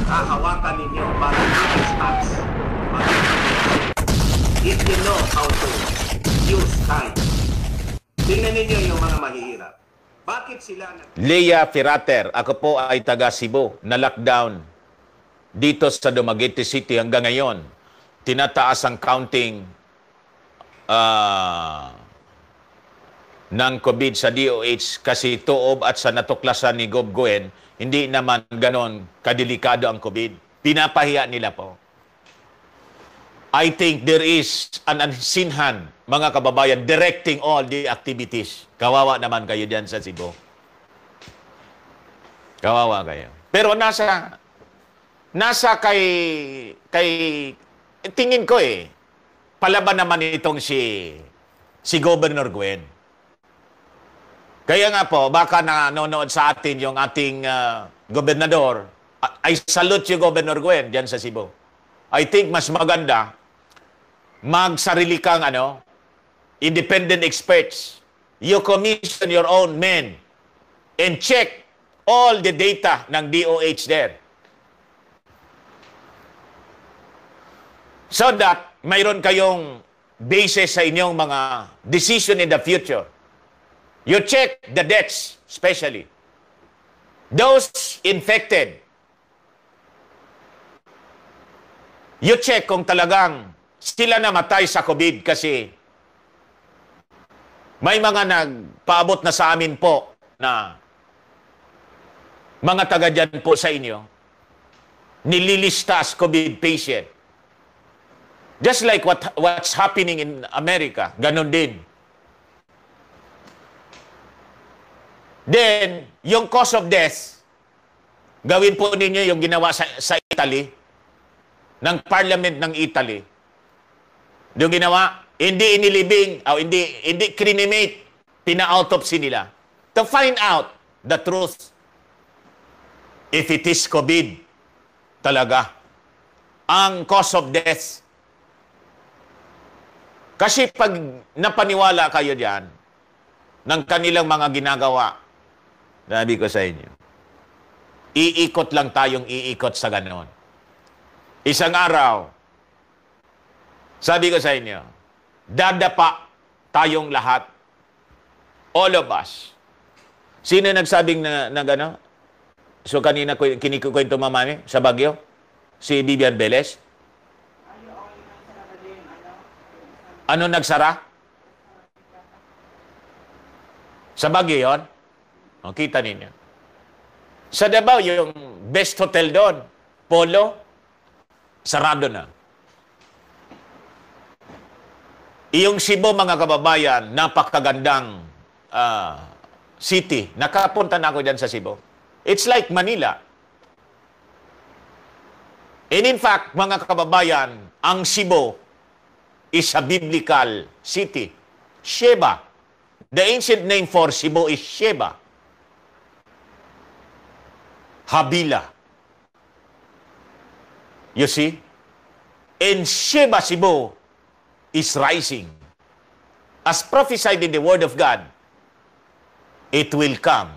hahawakan ninyo para use stats. If you know how to use time. Tingnan ninyo yung mga mahihirap. Bakit sila... Na- Leia Firater, ako po ay taga Cebu, na lockdown dito sa Dumaguete City hanggang ngayon. Tinataas ang counting uh, ng COVID sa DOH kasi toob at sa natuklasan ni Gob Guen, hindi naman ganon kadelikado ang COVID. Pinapahiya nila po. I think there is an unseen hand, mga kababayan, directing all the activities. Kawawa naman kayo dyan sa Cebu. Kawawa kayo. Pero nasa, nasa kay, kay, tingin ko eh, palaban naman itong si, si Governor Gwen. Kaya nga po, baka nanonood sa atin yung ating uh, gobernador. I, I salute you, Governor Gwen, dyan sa Cebu. I think mas maganda, magsarili kang ano, independent experts. You commission your own men and check all the data ng DOH there. So that mayroon kayong basis sa inyong mga decision in the future. You check the deaths, especially. Those infected. You check kung talagang sila namatay sa COVID kasi may mga nagpaabot na sa amin po na mga taga dyan po sa inyo, nililista as COVID patient. Just like what, what's happening in America, ganun din. Then, yung cause of death, gawin po ninyo yung ginawa sa, sa Italy, ng Parliament ng Italy. Yung ginawa, hindi inilibing, o ah, hindi, hindi crinimate, pina-autopsy nila to find out the truth. If it is COVID, talaga, ang cause of death. Kasi pag napaniwala kayo diyan ng kanilang mga ginagawa, sabi ko sa inyo. Iikot lang tayong iikot sa ganon. Isang araw, sabi ko sa inyo, dadapa tayong lahat. All of us. Sino nagsabing na, na gano? So kanina ko kinikukwento mamami sa Bagyo? Si Vivian Beles? Ano nagsara? Sa Bagyo yon? O, oh, kita ninyo. Sa Davao, yung best hotel doon, Polo, sarado na. Iyong Cebu, mga kababayan, napakagandang uh, city. Nakapunta na ako dyan sa Cebu. It's like Manila. And in fact, mga kababayan, ang Cebu is a biblical city. Sheba. The ancient name for Cebu is Sheba. Habila. You see? And Sheba Sibo is rising. As prophesied in the Word of God, it will come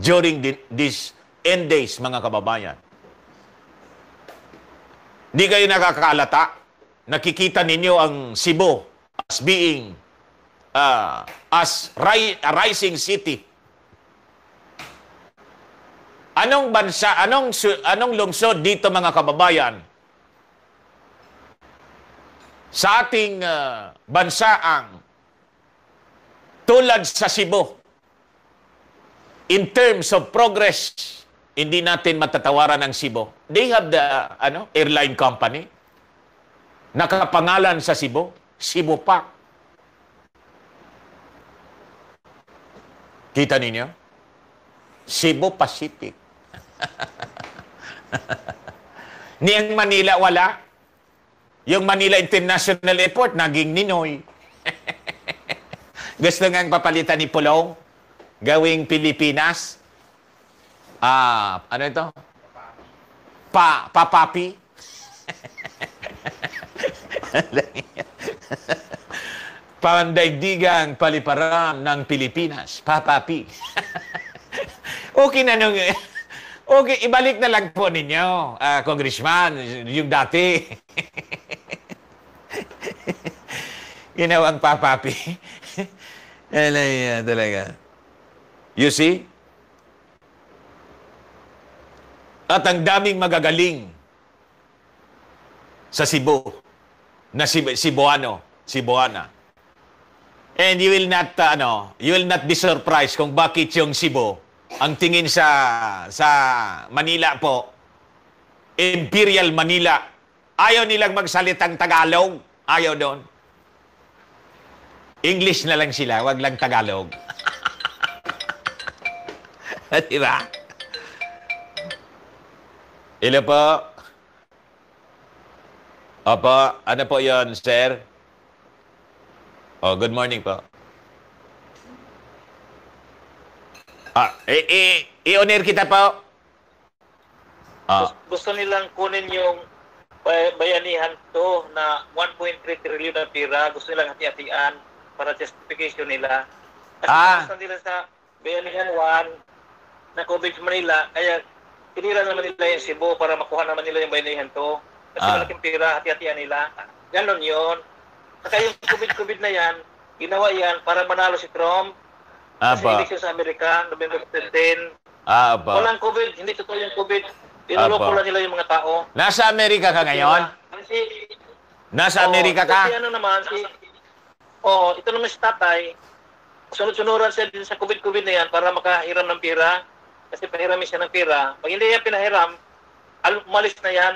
during the, these end days, mga kababayan. Hindi kayo nakakalata. Nakikita ninyo ang Sibo as being uh, as ri- a rising city. Anong bansa, anong anong lungsod dito mga kababayan? Sa ating uh, bansa ang tulad sa Cebu in terms of progress hindi natin matatawaran ang Cebu. They have the ano airline company nakapangalan sa Cebu, Cebu Pack. Kita ninyo? Cebu Pacific. Niyang Manila wala. Yung Manila International Airport, naging Ninoy. Gusto nga papalitan ni Pulong, gawing Pilipinas. Ah, ano ito? Pa, papapi. Pandaigdigang paliparan ng Pilipinas. Papapi. okay na nung... Okay, ibalik na lang po ninyo, uh, Congressman, yung dati. ang papapi. Alay, uh, ah, talaga. You see? At ang daming magagaling sa Cebu na Cebu, Cebuano, Cebuana. And you will not uh, ano, you will not be surprised kung bakit yung Cebu ang tingin sa sa Manila po, Imperial Manila. Ayaw nilang magsalitang Tagalog. Ayaw doon. English na lang sila, wag lang Tagalog. Di ba? Ilo po. Opo, ano po yon sir? Oh, good morning po. Ah, eh, eh, i-oner kita po. Ah. Gusto nilang kunin yung bayanihan to na 1.3 trillion na pira. Gusto nilang hati-hatian para justification nila. Kasi ah. gusto nila sa bayanihan 1 na COVID Manila. Kaya tinira naman nila yung Cebu para makuha naman nila yung bayanihan to. Kasi ah. malaking pira, hati-hatian nila. Ganon yon. Saka yung COVID-COVID na yan, ginawa yan para manalo si Trump Ah, kasi Aba. election sa Amerika, November Ah, Aba. Walang COVID, hindi totoo yung COVID. Inuloko ah, lang nila yung mga tao. Nasa Amerika ka ngayon? Kasi, Nasa oh, Amerika ka? Kasi ano naman, si, oh, ito naman si tatay, sunod-sunuran siya din sa COVID-COVID na yan para makahiram ng pira. Kasi pahiramin siya ng pira. Pag hindi yan pinahiram, umalis na yan.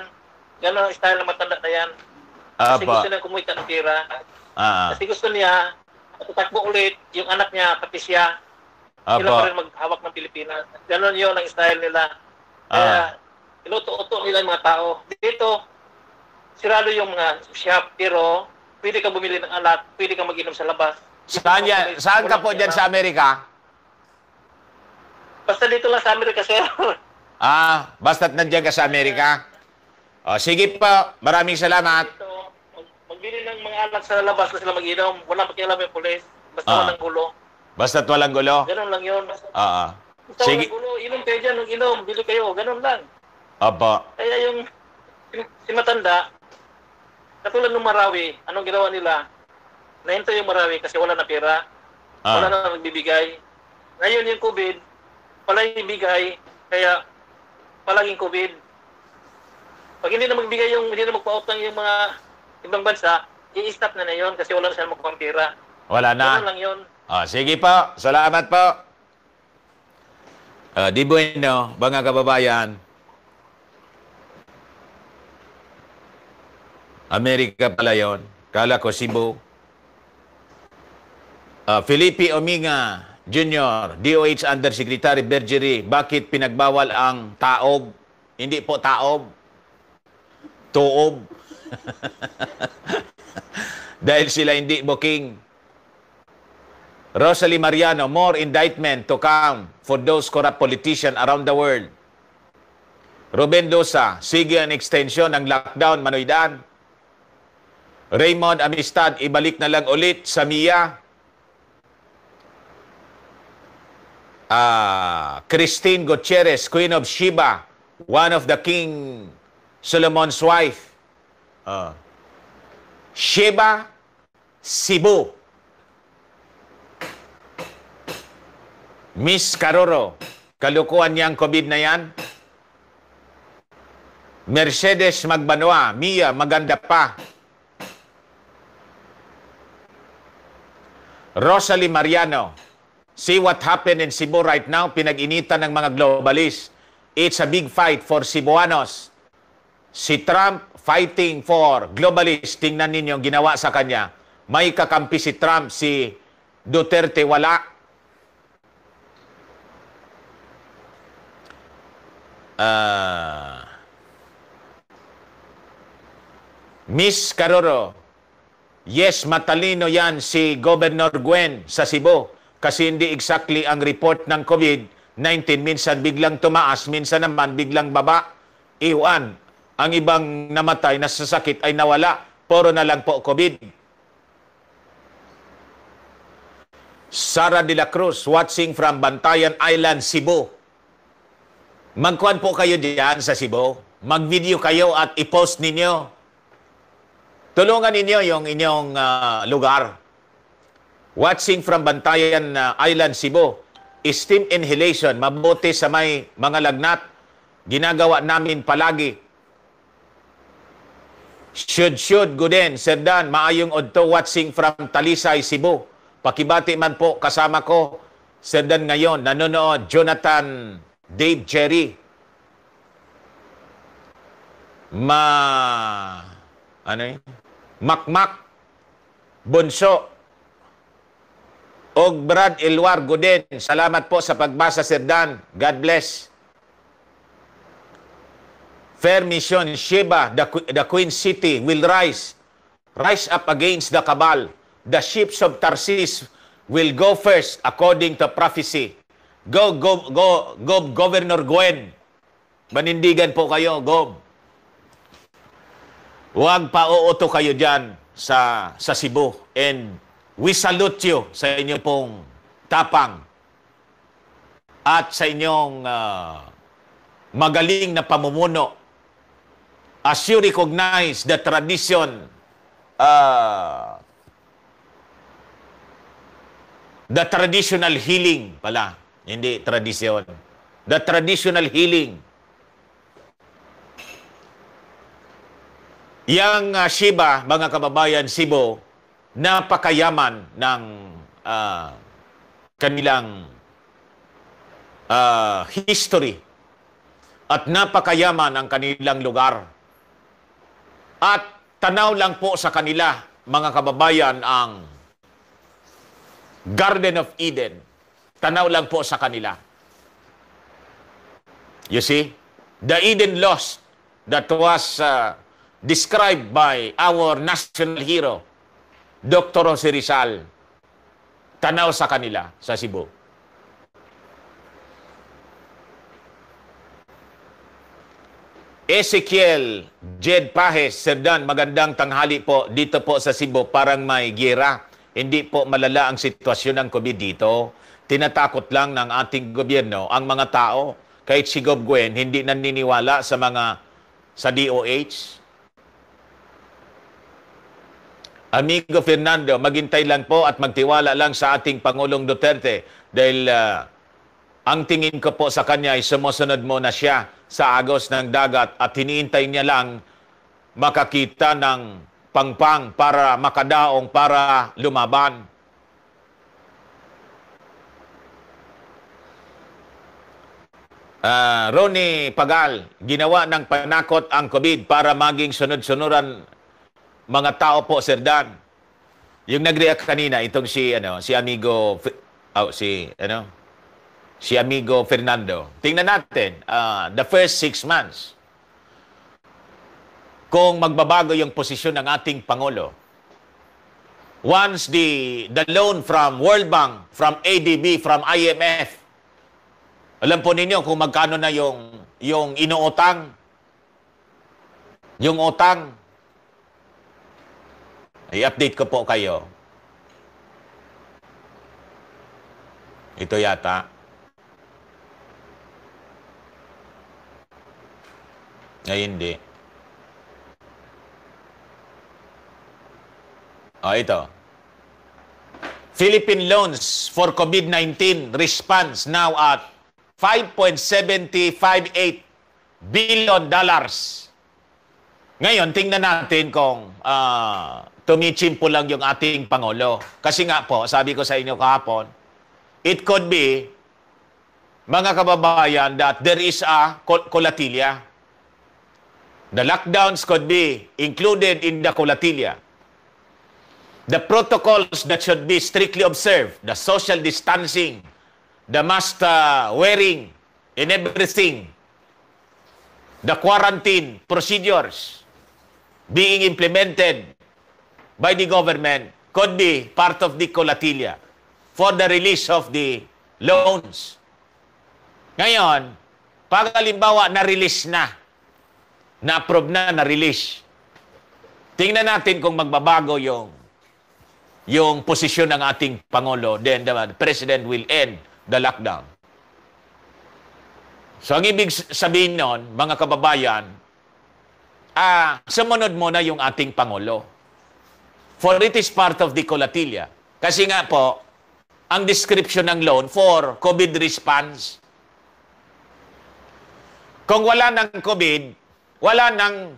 Ganun ang style ng matanda na yan. Ah, kasi Aba. gusto niya kumita ng pira. Ah. Kasi gusto niya, tatakbo ulit, yung anak niya, pati siya, Apo. sila pa rin maghawak ng Pilipinas. Ganon yun ang style nila. Kaya, ah. iluto-uto nila yung mga tao. Dito, sirado yung mga shop, pero pwede ka bumili ng alat, pwede ka mag-inom sa labas. Saan, yan? Saan ka po dyan sa Amerika? Basta dito lang sa Amerika, sir. ah, basta't nandiyan ka sa Amerika? O, oh, sige po. Maraming salamat bili ng mga alak sa labas na sila mag-inom. Walang pakialam yung pulis. Basta Ah. walang gulo. Basta't walang gulo? Ganun lang yun. Basta, Ah, ah. basta Sige. walang gulo. Inom kayo dyan. inom, bili kayo. Ganun lang. Aba. Kaya yung si matanda, katulad ng Marawi, anong ginawa nila? Nahinto yung Marawi kasi wala na pera. Ah. Wala Ah. na nagbibigay. Ngayon yung COVID, wala yung ibigay. Kaya palaging COVID. Pag hindi na magbigay yung, hindi na magpautang yung mga ibang bansa, i-stop na na yun kasi wala na silang makuha Wala na. Wala lang yun. Oh, sige po. Salamat po. Uh, di bueno, mga kababayan. Amerika pala yon. Kala ko Cebu. Uh, Felipe Ominga Jr., DOH Undersecretary Bergery, bakit pinagbawal ang taob? Hindi po taob. Tuob. Dahil sila hindi booking. Rosalie Mariano, more indictment to come for those corrupt politicians around the world. Ruben Dosa, sige ang extension ng lockdown, Manoydan. Raymond Amistad, ibalik na lang ulit sa MIA. Uh, Christine Gutierrez, Queen of Sheba, one of the King Solomon's wife. Uh. Sheba Sibo. Miss Karoro, kalukuan niyang COVID na yan? Mercedes Magbanwa, Mia, maganda pa. Rosalie Mariano, see what happened in Cebu right now, pinag-initan ng mga globalists. It's a big fight for Cebuanos. Si Trump fighting for globalist, tingnan ninyo ang ginawa sa kanya. May kakampi si Trump, si Duterte wala. Uh, Miss Caroro, yes, matalino yan si Governor Gwen sa Cebu kasi hindi exactly ang report ng COVID-19. Minsan biglang tumaas, minsan naman biglang baba. Iwan, ang ibang namatay na sa sakit ay nawala. Puro na lang po COVID. Sara de la Cruz, watching from Bantayan Island, Cebu. Magkuhan po kayo diyan sa Cebu. Mag-video kayo at i-post ninyo. Tulungan ninyo yung inyong uh, lugar. Watching from Bantayan uh, Island, Cebu. Steam inhalation, mabuti sa may mga lagnat. Ginagawa namin palagi Should should gooden. Sir Dan maayong odto watching from Talisay Cebu. Pakibati man po kasama ko Sir Dan ngayon nanonood Jonathan Dave Jerry ma ano yun? Makmak Bunso og Brad Elwar Guden. Salamat po sa pagbasa Sir Dan. God bless. Fair Mission, Sheba, the, the Queen City will rise. Rise up against the Cabal. The ships of Tarsis will go first according to prophecy. Go, go, go, go, Governor Gwen. Manindigan po kayo, Gob. Huwag uuto kayo dyan sa, sa Cebu. And we salute you sa inyong pong tapang at sa inyong uh, magaling na pamumuno as you recognize the tradition uh, the traditional healing pala hindi tradisyon the traditional healing yang uh, Shiba mga kababayan Cebu napakayaman ng uh, kanilang uh, history at napakayaman ang kanilang lugar at tanaw lang po sa kanila, mga kababayan, ang Garden of Eden. Tanaw lang po sa kanila. You see? The Eden lost that was uh, described by our national hero, Dr. Jose Rizal. Tanaw sa kanila sa Cebu. Ezekiel Jed Pahes, Sir Dan, magandang tanghali po dito po sa Cebu. Parang may gira. Hindi po malala ang sitwasyon ng COVID dito. Tinatakot lang ng ating gobyerno ang mga tao. Kahit si Gov. Gwen, hindi naniniwala sa mga sa DOH. Amigo Fernando, maghintay lang po at magtiwala lang sa ating Pangulong Duterte dahil uh, ang tingin ko po sa kanya ay sumusunod mo na siya sa agos ng dagat at hiniintay niya lang makakita ng pangpang para makadaong para lumaban. Uh, Ronnie Pagal, ginawa ng panakot ang COVID para maging sunod-sunuran mga tao po, Sir Dan. Yung nag-react kanina, itong si, ano, si amigo, oh, si, ano, si Amigo Fernando. Tingnan natin, uh, the first six months, kung magbabago yung posisyon ng ating Pangulo. Once the, the loan from World Bank, from ADB, from IMF, alam po ninyo kung magkano na yung, yung inuutang, yung utang, i-update ko po kayo. Ito yata. Ay, hindi. O, ah, ito. Philippine loans for COVID-19 response now at 5.758 billion dollars. Ngayon, tingnan natin kung uh, ah, tumichimpo lang yung ating Pangulo. Kasi nga po, sabi ko sa inyo kahapon, it could be, mga kababayan, that there is a collatilia. colatilia The lockdowns could be included in the colatilia. The protocols that should be strictly observed, the social distancing, the mask uh, wearing, and everything, the quarantine procedures being implemented by the government could be part of the colatilia for the release of the loans. Ngayon, pag na na-approve na, na-release. Tingnan natin kung magbabago yung yung posisyon ng ating Pangulo, then the President will end the lockdown. So ang ibig sabihin nun, mga kababayan, ah, sumunod muna yung ating Pangulo. For it is part of the colatilla. Kasi nga po, ang description ng loan for COVID response. Kung wala ng COVID, wala nang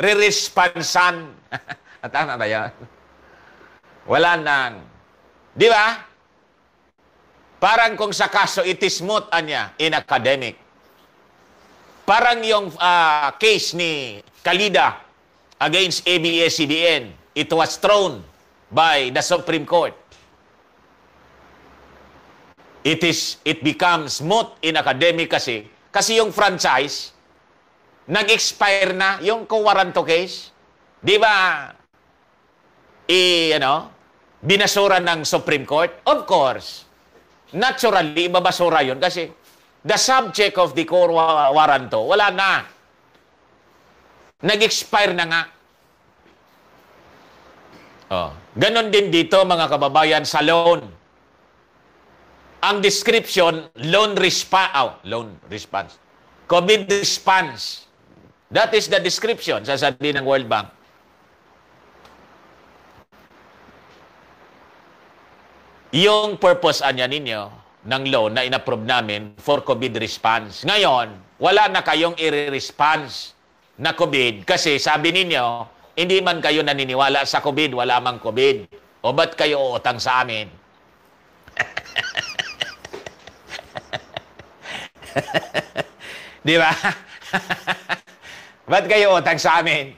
re-responsan. Ah, tama ba yan? Wala nang. Di ba? Parang kung sa kaso itismot niya in academic. Parang yung uh, case ni Kalida against ABS-CBN, it was thrown by the Supreme Court. It is it becomes moot in academic kasi kasi yung franchise nag-expire na yung kuwaranto case, di ba, i, ano, binasura ng Supreme Court? Of course. Naturally, ibabasura yon kasi the subject of the kuwaranto, wala na. Nag-expire na nga. Oh. Ganon din dito mga kababayan sa loan. Ang description, loan response. Oh, loan response. COVID response. That is the description sa sabi ng World Bank. Yung purpose anya ninyo ng loan na inapprove namin for COVID response. Ngayon, wala na kayong i-response na COVID kasi sabi ninyo, hindi man kayo naniniwala sa COVID, wala mang COVID. O ba't kayo uutang sa amin? Di ba? Ba't kayo utang sa amin?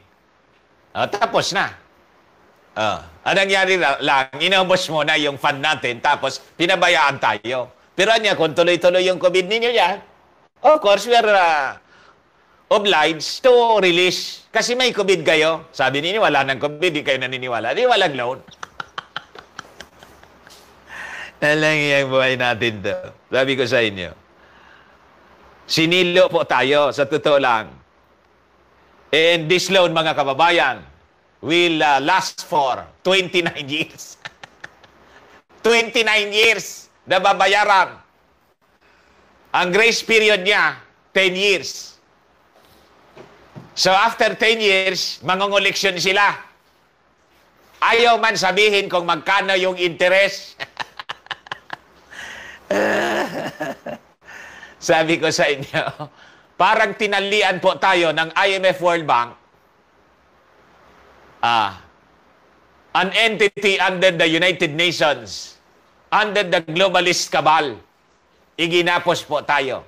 O, ah, tapos na. O, ah, ang nangyari lang, inubos mo na yung fund natin, tapos pinabayaan tayo. Pero anya, kung tuloy-tuloy yung COVID ninyo yan, of course, we're uh, ah, obliged to release. Kasi may COVID kayo. Sabi ninyo, wala ng COVID, di kayo naniniwala. Di walang loan. Nalangi ang buhay natin to. Sabi ko sa inyo. Sinilo po tayo, sa totoo lang. And this loan, mga kababayan, will uh, last for 29 years. 29 years na babayaran. Ang grace period niya, 10 years. So after 10 years, mangongoleksyon sila. Ayaw man sabihin kung magkano yung interest. Sabi ko sa inyo, parang tinalian po tayo ng IMF World Bank, ah, an entity under the United Nations, under the globalist cabal, iginapos po tayo.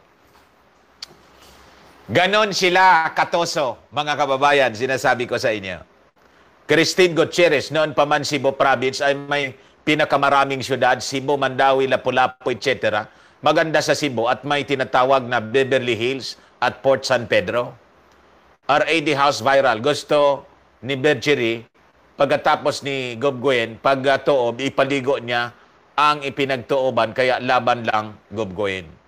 Ganon sila katoso, mga kababayan, sinasabi ko sa inyo. Christine Gutierrez, noon pa man Cebu Province, ay may pinakamaraming syudad, Cebu, Mandawi, Lapu-Lapu, etc. Maganda sa Cebu at may tinatawag na Beverly Hills, at Port San Pedro. RAD House Viral. Gusto ni Bergeri pagkatapos ni Gob Goyen, pagtuob, ipaligo niya ang ipinagtuoban kaya laban lang Gob Goyen.